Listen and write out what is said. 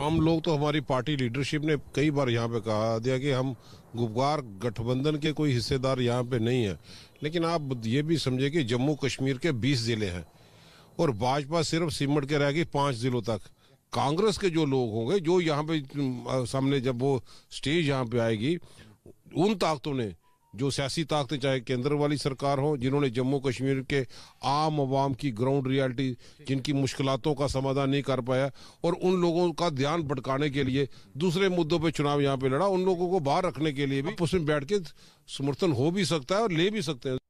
हम लोग तो हमारी पार्टी लीडरशिप ने कई बार यहाँ पे कहा दिया कि हम गुपगार गठबंधन के कोई हिस्सेदार यहाँ पे नहीं है लेकिन आप ये भी समझे कि जम्मू कश्मीर के 20 जिले हैं और भाजपा सिर्फ सिमट के रहेगी पांच जिलों तक कांग्रेस के जो लोग होंगे जो यहाँ पे सामने जब वो स्टेज यहाँ पे आएगी उन ताकतों ने जो सियासी ताकतें चाहे केंद्र वाली सरकार हो जिन्होंने जम्मू कश्मीर के आम आवाम की ग्राउंड रियलिटी जिनकी मुश्किलों का समाधान नहीं कर पाया और उन लोगों का ध्यान भटकाने के लिए दूसरे मुद्दों पर चुनाव यहाँ पे लड़ा उन लोगों को बाहर रखने के लिए भी उसमें बैठ के समर्थन हो भी सकता है और ले भी सकते हैं